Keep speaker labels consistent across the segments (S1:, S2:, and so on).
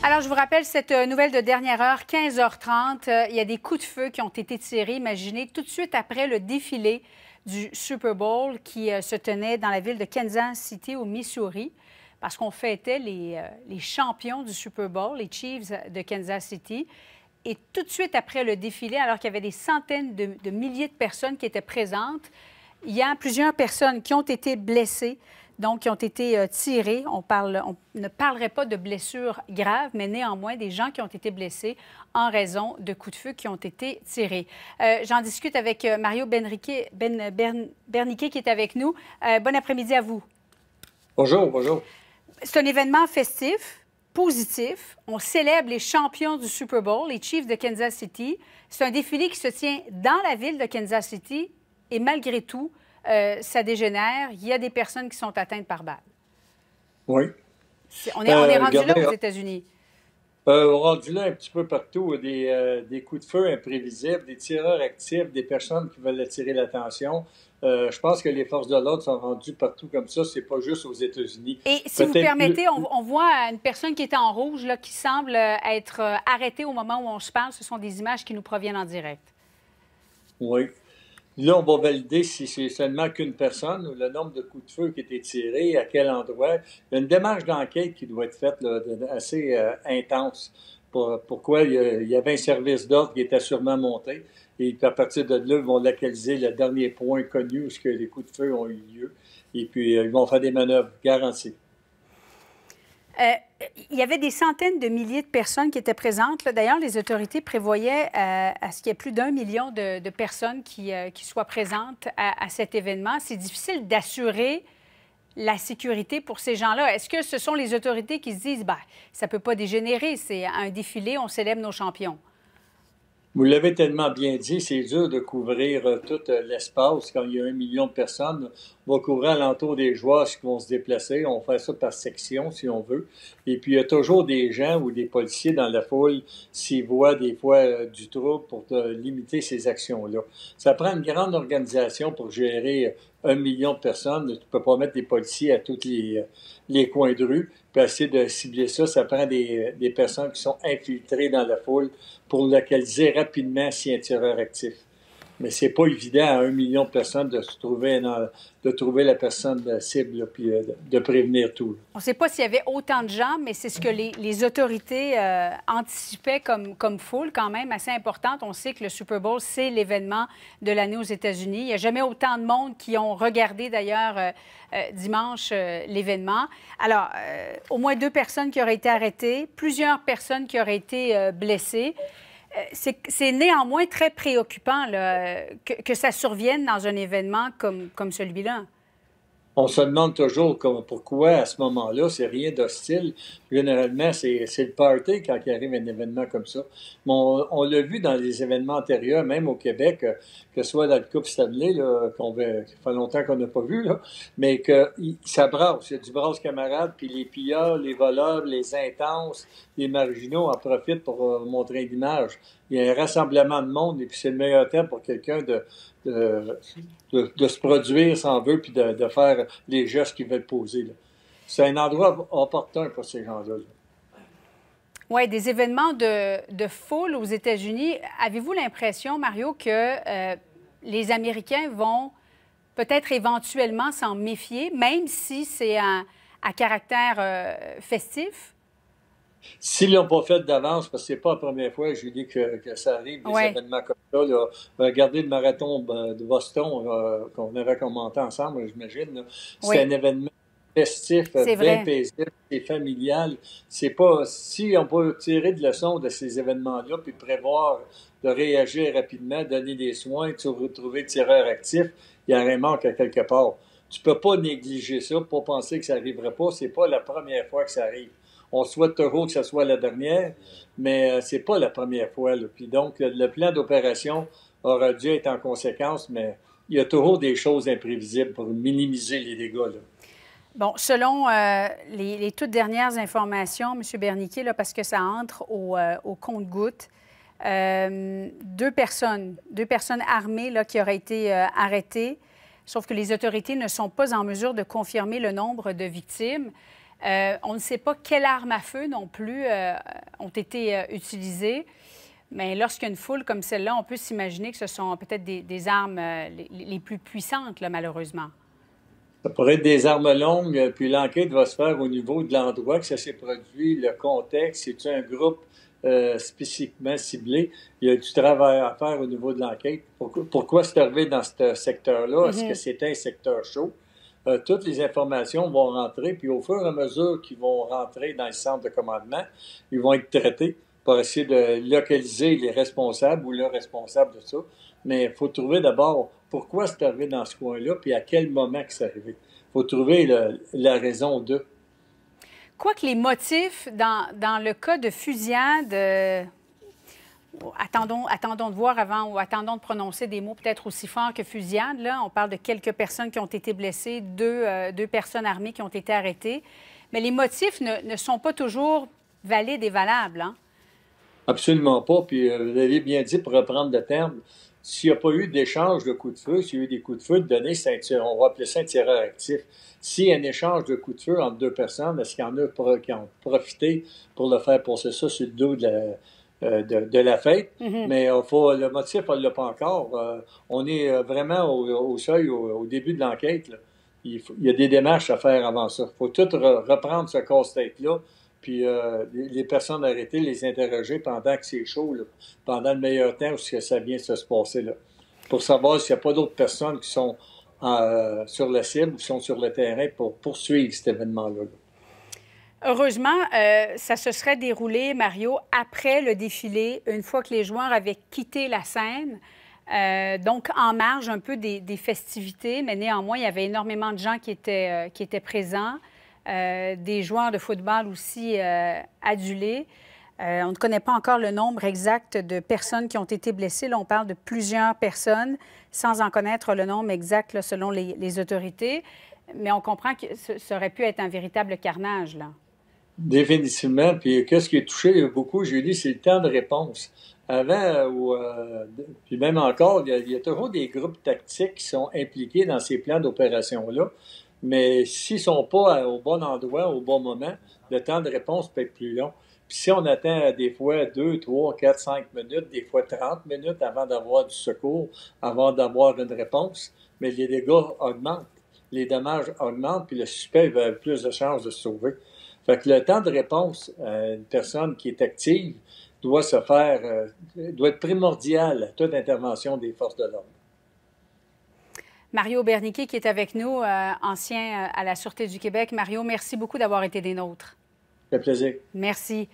S1: Alors, je vous rappelle cette euh, nouvelle de dernière heure, 15h30. Euh, il y a des coups de feu qui ont été tirés, imaginez, tout de suite après le défilé du Super Bowl qui euh, se tenait dans la ville de Kansas City, au Missouri, parce qu'on fêtait les, les, champions du Super Bowl, les Chiefs de Kansas City. Et tout de suite après le défilé, alors qu'il y avait des centaines de, de milliers de personnes qui étaient présentes, il y a plusieurs personnes qui ont été blessées donc qui ont été euh, tirés. On, parle, on ne parlerait pas de blessures graves, mais néanmoins des gens qui ont été blessés en raison de coups de feu qui ont été tirés. Euh, j'en discute avec euh, Mario Benriquet ben, ben, qui est avec nous. bon après-midi à vous.
S2: Bonjour, bonjour.
S1: C'est un événement festif, positif. On célèbre les champions du Super Bowl, les Chiefs de Kansas City. C'est un défilé qui se tient dans la ville de Kansas City et malgré tout, euh, ça dégénère, il y a des personnes qui sont atteintes par balles. Oui. on est, euh, rendu là aux États-Unis.
S2: Euh, on rendu là un petit peu partout, des, des, coups de feu imprévisibles, des tireurs actifs, des personnes qui veulent attirer l'attention. je pense que les forces de l'ordre sont rendues partout comme ça. C'est pas juste aux États-Unis. Et si vous permettez, on,
S1: voit une personne qui était en rouge, là, qui semble être arrêtée au moment où on se parle. Ce sont des images qui nous proviennent en direct.
S2: Oui. Là, on va valider si c'est seulement qu'une personne ou le nombre de coups de feu qui étaient tirés, à quel endroit. Il y a une démarche d'enquête qui doit être faite assez euh, intense. Pour, pourquoi il y, avait un service d'ordre qui était sûrement monté. Et à partir de là, ils vont localiser le dernier point connu où les coups de feu ont eu lieu. Et puis, euh, ils vont faire des manœuvres garanties.
S1: Euh, il y avait des centaines de milliers de personnes qui étaient présentes. D'ailleurs, les autorités prévoyaient euh, à ce qu'il y ait plus d'un million de, personnes euh, qui, soient présentes à, cet événement. C'est difficile d'assurer la sécurité pour ces gens-là. Est-ce que ce sont les autorités qui se disent, bah, ça ne peut pas dégénérer, c'est un défilé, on célèbre nos champions?
S2: Vous l'avez tellement bien dit, c'est dur de couvrir euh, tout euh, l'espace quand il y a un million de personnes. On va couvrir alentour des joueurs qui vont se déplacer. On fait ça par section si on veut. Et puis il y a toujours des gens ou des policiers dans la foule s'ils voient des fois euh, du trouble pour limiter ces actions-là. Ça prend une grande organisation pour gérer un million de personnes. Tu ne peux pas mettre des policiers à tous euh, les, coins de rue. Puis essayer de cibler ça, ça prend des, des personnes qui sont infiltrées dans la foule pour localiser rapidement si un tireur actif mais c'est pas évident à un million de personnes de trouver, de trouver la personne cible puis euh, de prévenir tout.
S1: On ne sait pas s'il y avait autant de gens, mais c'est ce que les, autorités euh, anticipaient comme, comme foule quand même assez importante. On sait que le Super Bowl, c'est l'événement de l'année aux États-Unis. Il n'y a jamais autant de monde qui ont regardé d'ailleurs euh, dimanche l'événement. Alors, au moins deux personnes qui auraient été arrêtées, plusieurs personnes qui auraient été blessées c'est néanmoins très préoccupant que, ça survienne dans un événement comme celui-là
S2: on se demande toujours pourquoi à ce moment-là, c'est rien d'hostile. Généralement, c'est le party quand il arrive un événement comme ça. Mais on, l'a vu dans les événements antérieurs, même au Québec, euh, que ce soit la le Coupe Stanley, qu'on fait longtemps qu'on n'a pas vu, mais que ça brasse. Il y a du brasse camarade, puis les pillards, les voleurs, les intenses, les marginaux en profitent pour euh, montrer l'image. Il y a un rassemblement de monde, et puis c'est le meilleur temps pour quelqu'un de, de, se produire sans veut, puis de, faire les gestes qu'ils veulent poser. C'est un endroit opportun pour ces gens-là.
S1: Oui, des événements de, de foule aux États-Unis. Avez-vous l'impression, Mario, que euh, les Américains vont peut-être éventuellement s'en méfier, même si c'est à, caractère euh, festif?
S2: S'ils ne l'ont pas fait d'avance, parce que ce n'est pas la première fois Julie, je dis que, ça arrive, des événements comme ça, regardez le marathon ben, de Boston euh, qu'on avait commenté ensemble, j'imagine. C'est un événement festif, bien paisible, c'est familial. C'est pas si on peut tirer de leçon de ces événements-là, puis prévoir de réagir rapidement, donner des soins, se retrouver tireur actif, il y a un manque quelque part. Tu ne peux pas négliger ça, pas penser que ça n'arriverait pas. n'est pas la première fois que ça arrive. On souhaite toujours que ce soit la dernière, mais euh, c'est pas la première fois. Puis donc, le, plan d'opération aura dû être en conséquence, mais il y a toujours des choses imprévisibles pour minimiser les dégâts.
S1: Bon, selon euh, les, toutes dernières informations, M. Berniquet, là, parce que ça entre au, euh, compte goutte deux personnes, deux personnes armées là, qui auraient été arrêtées, sauf que les autorités ne sont pas en mesure de confirmer le nombre de victimes. Euh, on ne sait pas quelles armes à feu non plus euh, ont été euh, utilisées. Mais lorsqu'il y a une foule comme celle-là, on peut s'imaginer que ce sont peut-être des, armes les, plus puissantes, là, malheureusement.
S3: Ça
S2: pourrait être des armes longues, puis l'enquête va se faire au niveau de l'endroit que ça s'est produit, le contexte, cest un groupe spécifiquement ciblé. Il y a du travail à faire au niveau de l'enquête. Pourquoi, se servir dans ce secteur-là? Est-ce mm-hmm. que c'est un secteur chaud? Euh, toutes les informations vont rentrer, puis au fur et à mesure qu'ils vont rentrer dans le centre de commandement, ils vont être traités pour essayer de localiser les responsables ou le responsable de ça. Mais il faut trouver d'abord pourquoi c'est arrivé dans ce coin-là, puis à quel moment que c'est arrivé. Il faut trouver la raison de.
S1: que les motifs, dans, dans le cas de fusillade, euh, attendons, attendons de voir avant ou attendons de prononcer des mots peut-être aussi forts que fusillade. Là, on parle de quelques personnes qui ont été blessées, deux, euh, deux personnes armées qui ont été arrêtées. Mais les motifs ne, sont pas toujours valides et valables. Hein?
S2: Absolument pas. Puis euh, vous l'avez bien dit, pour reprendre le terme, s'il n'y a pas eu d'échange de coups de feu, s'il y a eu des coups de feu de ceinture on va appeler ça un tireur actif. S'il y a un échange de coups de feu entre deux personnes, est-ce qu'il y en a qui ont profité pour le faire passer ça sur le dos de la, euh, de, la fête, mm-hmm. mais euh, faut, le motif, on ne l'a pas encore. Euh, on est vraiment au, seuil, au, début de l'enquête. Il, y a des démarches à faire avant ça. Il faut tout reprendre ce casse-tête-là, puis les, personnes arrêtées, les interroger pendant que c'est chaud, pendant le meilleur temps où ça vient se passer là, pour savoir s'il n'y a pas d'autres personnes qui sont sur la cible qui sont sur le terrain pour poursuivre cet événement-là. là
S1: Heureusement, euh, ça se serait déroulé, Mario, après le défilé, une fois que les joueurs avaient quitté la scène. Euh, donc, en marge un peu des, festivités, mais néanmoins, il y avait énormément de gens qui étaient, euh, présents, des joueurs de football aussi adulés. on ne connaît pas encore le nombre exact de personnes qui ont été blessées. Là, on parle de plusieurs personnes, sans en connaître le nombre exact selon les, les autorités. Mais on comprend que ça aurait pu être un véritable carnage, là.
S2: Définitivement. Puis qu'est-ce qui est touché beaucoup, j'ai dit, c'est le temps de réponse. Avant, euh, ou, euh, puis même encore, il y, a, toujours des groupes tactiques qui sont impliqués dans ces plans d'opération-là. Mais s'ils ne sont pas euh, au bon endroit, au bon moment, le temps de réponse peut être plus long. Puis si on attend des fois 2, 3, 4, 5 minutes, des fois 30 minutes avant d'avoir du secours, avant d'avoir une réponse, mais les dégâts augmentent, les dommages augmentent, puis le suspect va avoir plus de chances de se sauver le temps de réponse à une personne qui est active doit se faire, euh, doit être primordial à toute intervention des forces de l'ordre.
S1: Mario Berniquet qui est avec nous, euh, ancien euh, à la Sûreté du Québec. Mario, merci beaucoup d'avoir été des nôtres. Le plaisir. Merci.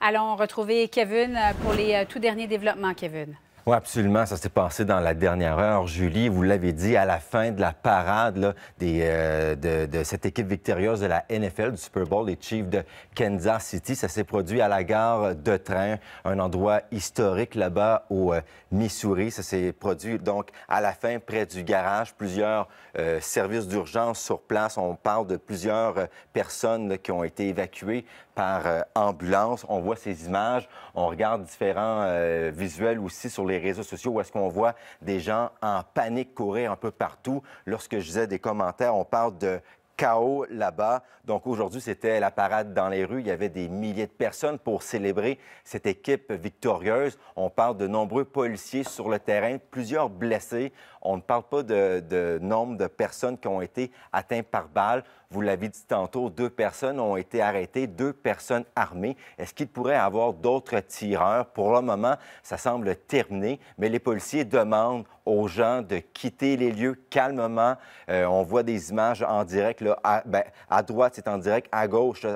S1: Allons retrouver Kevin pour les tout derniers développements, Kevin.
S3: Oui, absolument. Ça s'est passé dans la dernière heure. Julie, vous l'avez dit, à la fin de la parade des, euh, de, cette équipe victorieuse de la NFL, du Super Bowl, les Chiefs de Kansas City, ça s'est produit à la gare de train, un endroit historique là-bas au euh, Missouri. Ça s'est produit donc à la fin près du garage. Plusieurs euh, services d'urgence sur place. On parle de plusieurs personnes qui ont été évacuées par ambulance. On voit ces images. On regarde différents visuels aussi sur les les réseaux sociaux où est-ce qu'on voit des gens en panique courir un peu partout. Lorsque je faisais des commentaires, on parle de chaos là-bas. Donc aujourd'hui, c'était la parade dans les rues. Il y avait des milliers de personnes pour célébrer cette équipe victorieuse. On parle de nombreux policiers sur le terrain, plusieurs blessés. On ne parle pas de, nombre de personnes qui ont été atteintes par balle. Vous l'avez dit tantôt, deux personnes ont été arrêtées, deux personnes armées. Est-ce qu'il pourrait y avoir d'autres tireurs? Pour le moment, ça semble terminé, mais les policiers demandent aux gens de quitter les lieux calmement. Euh, on voit des images en direct ben, à, droite, c'est en direct. À gauche, euh,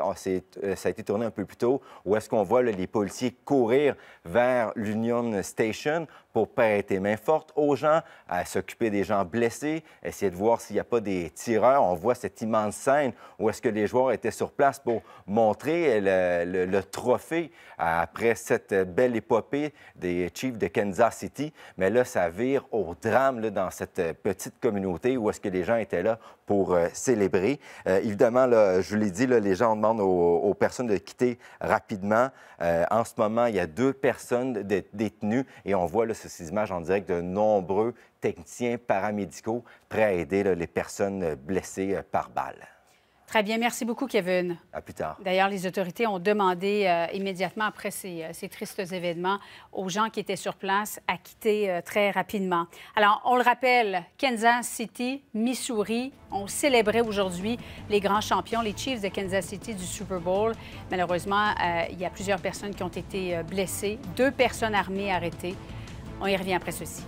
S3: ça a été tourné un peu plus tôt, où est-ce qu'on voit les policiers courir vers l'Union Station pour prêter main forte aux gens, à s'occuper des gens blessés, essayer de voir s'il n'y a pas des tireurs. On voit cette immense scène où est-ce que les joueurs étaient sur place pour montrer le, trophée après cette belle épopée des Chiefs de Kansas City. Mais là, ça vire au drame dans cette petite communauté où est-ce que les gens étaient là pour euh, célébrer. Euh, évidemment, je vous l'ai dit, les gens demandent aux, personnes de quitter rapidement. Euh, en ce moment, il y a deux personnes détenues et on voit là, ces images en direct de nombreux techniciens paramédicaux prêts à aider les personnes blessées par balle.
S1: Très bien, merci beaucoup, Kevin. À plus tard. D'ailleurs, les autorités ont demandé euh, immédiatement après ces, euh, ces, tristes événements aux gens qui étaient sur place à quitter euh, très rapidement. Alors, on le rappelle, Kansas City, Missouri, on célébrait aujourd'hui les grands champions, les Chiefs de Kansas City du Super Bowl. Malheureusement, il y a plusieurs personnes qui ont été blessées, deux personnes armées arrêtées. On y revient après ceci.